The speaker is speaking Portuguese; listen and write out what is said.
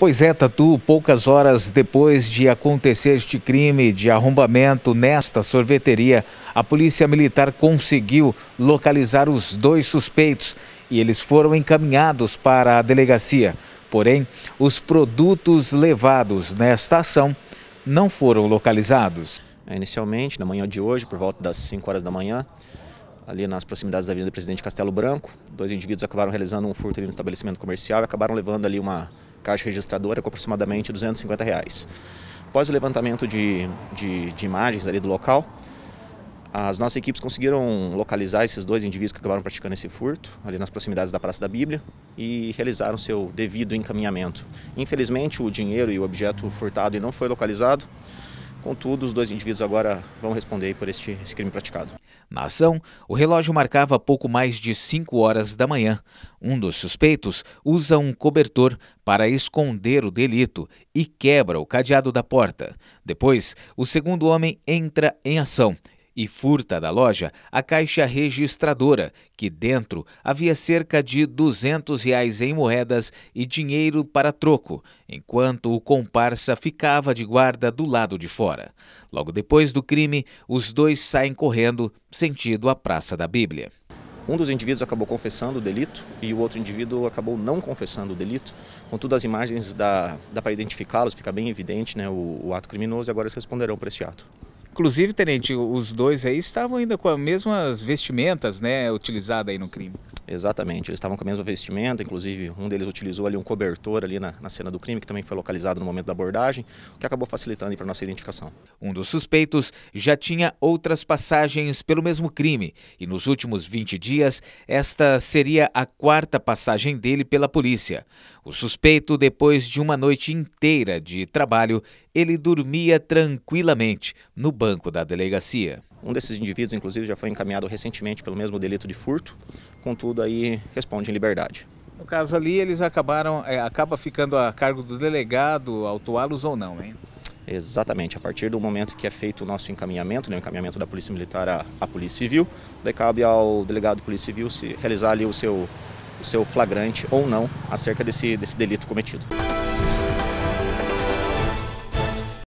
Pois é, Tatu, poucas horas depois de acontecer este crime de arrombamento nesta sorveteria, a Polícia Militar conseguiu localizar os dois suspeitos e eles foram encaminhados para a delegacia. Porém, os produtos levados nesta ação não foram localizados. Inicialmente, na manhã de hoje, por volta das 5 horas da manhã, ali nas proximidades da Avenida Presidente Castelo Branco, dois indivíduos acabaram realizando um furto ali no estabelecimento comercial e acabaram levando ali uma caixa registradora com aproximadamente 250 reais. Após o levantamento de, de, de imagens ali do local, as nossas equipes conseguiram localizar esses dois indivíduos que acabaram praticando esse furto, ali nas proximidades da Praça da Bíblia, e realizaram seu devido encaminhamento. Infelizmente, o dinheiro e o objeto furtado não foi localizado, Contudo, os dois indivíduos agora vão responder por este crime praticado. Na ação, o relógio marcava pouco mais de 5 horas da manhã. Um dos suspeitos usa um cobertor para esconder o delito e quebra o cadeado da porta. Depois, o segundo homem entra em ação e furta da loja a caixa registradora, que dentro havia cerca de 200 reais em moedas e dinheiro para troco, enquanto o comparsa ficava de guarda do lado de fora. Logo depois do crime, os dois saem correndo sentido a Praça da Bíblia. Um dos indivíduos acabou confessando o delito e o outro indivíduo acabou não confessando o delito. Contudo, as imagens dá, dá para identificá-los, fica bem evidente né, o, o ato criminoso e agora eles responderão por este ato. Inclusive, tenente, os dois aí estavam ainda com as mesmas vestimentas, né, utilizada aí no crime. Exatamente, eles estavam com a mesma vestimenta, inclusive um deles utilizou ali um cobertor ali na, na cena do crime, que também foi localizado no momento da abordagem, o que acabou facilitando para a nossa identificação. Um dos suspeitos já tinha outras passagens pelo mesmo crime e nos últimos 20 dias esta seria a quarta passagem dele pela polícia. O suspeito, depois de uma noite inteira de trabalho, ele dormia tranquilamente no banco da delegacia. Um desses indivíduos, inclusive, já foi encaminhado recentemente pelo mesmo delito de furto, contudo, julgado aí responde em liberdade. No caso ali, eles acabaram, é, acaba ficando a cargo do delegado autuá-los ou não, hein? Exatamente, a partir do momento que é feito o nosso encaminhamento, né, o encaminhamento da Polícia Militar à, à Polícia Civil, daí cabe ao delegado de Polícia Civil se realizar ali o seu, o seu flagrante ou não acerca desse, desse delito cometido.